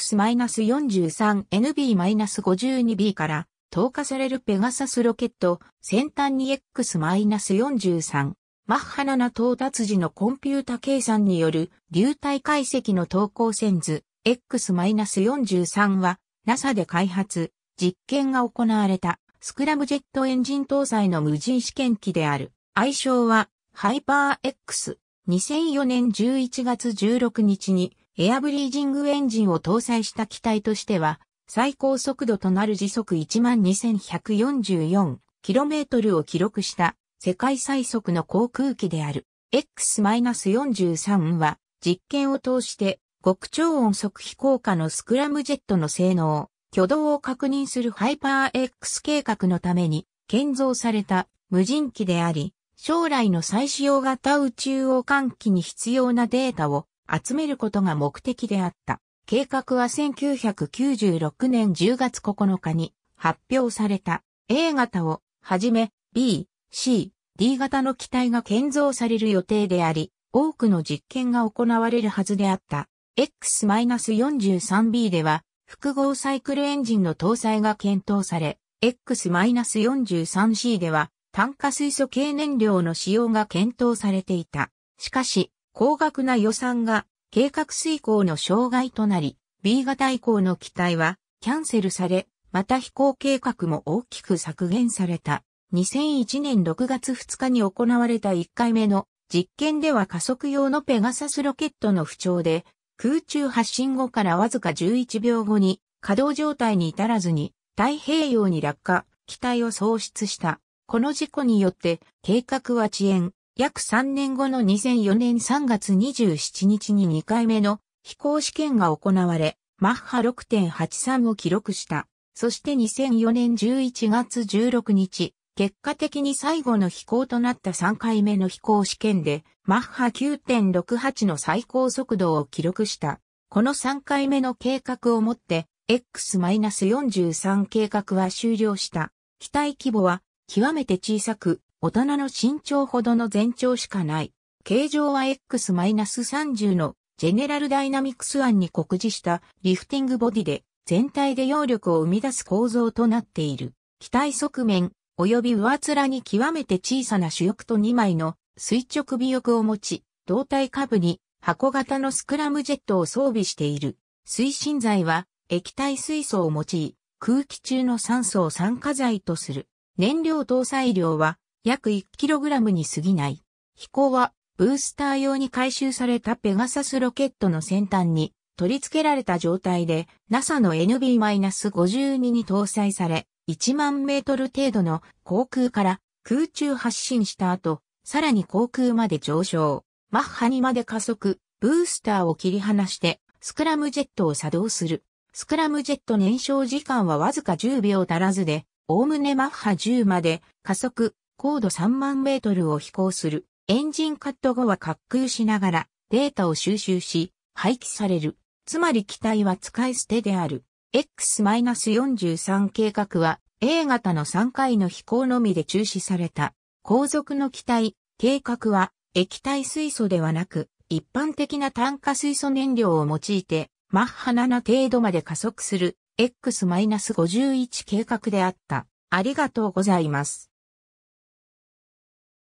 X-43NB-52B から投下されるペガサスロケット、先端に X-43、マッハ7到達時のコンピュータ計算による流体解析の投稿線図、X-43 は NASA で開発、実験が行われたスクラムジェットエンジン搭載の無人試験機である。愛称はハイパー X。2004年11月16日にエアブリージングエンジンを搭載した機体としては、最高速度となる時速 12,144km を記録した世界最速の航空機である X-43 は実験を通して極超音速飛行下のスクラムジェットの性能、挙動を確認するハイパー X 計画のために建造された無人機であり、将来の再使用型宇宙王換機に必要なデータを集めることが目的であった。計画は1996年10月9日に発表された A 型をはじめ B、C、D 型の機体が建造される予定であり、多くの実験が行われるはずであった。X-43B では複合サイクルエンジンの搭載が検討され、X-43C では炭化水素系燃料の使用が検討されていた。しかし、高額な予算が計画遂行の障害となり、B 型以降の機体はキャンセルされ、また飛行計画も大きく削減された。2001年6月2日に行われた1回目の実験では加速用のペガサスロケットの不調で、空中発進後からわずか11秒後に稼働状態に至らずに太平洋に落下、機体を喪失した。この事故によって計画は遅延、約3年後の2004年3月27日に2回目の飛行試験が行われ、マッハ6.83を記録した。そして2004年11月16日、結果的に最後の飛行となった3回目の飛行試験で、マッハ9.68の最高速度を記録した。この3回目の計画をもって、X-43 計画は終了した。機体規模は極めて小さく、大人の身長ほどの全長しかない。形状は X-30 のジェネラルダイナミクス案に告示したリフティングボディで全体で揚力を生み出す構造となっている。機体側面及び上面に極めて小さな主翼と2枚の垂直尾翼を持ち、胴体下部に箱型のスクラムジェットを装備している。推進剤は液体水素を用い、空気中の酸素を酸化剤とする。燃料搭載量は約 1kg に過ぎない。飛行はブースター用に回収されたペガサスロケットの先端に取り付けられた状態で NASA の NB-52 に搭載され1万メートル程度の航空から空中発進した後、さらに航空まで上昇、マッハにまで加速、ブースターを切り離してスクラムジェットを作動する。スクラムジェット燃焼時間はわずか10秒足らずで、おおむねマッハ10まで加速、高度3万メートルを飛行する。エンジンカット後は滑空しながらデータを収集し、廃棄される。つまり機体は使い捨てである。X-43 計画は A 型の3回の飛行のみで中止された。後続の機体、計画は液体水素ではなく、一般的な炭化水素燃料を用いて、マッハ7程度まで加速する X-51 計画であった。ありがとうございます。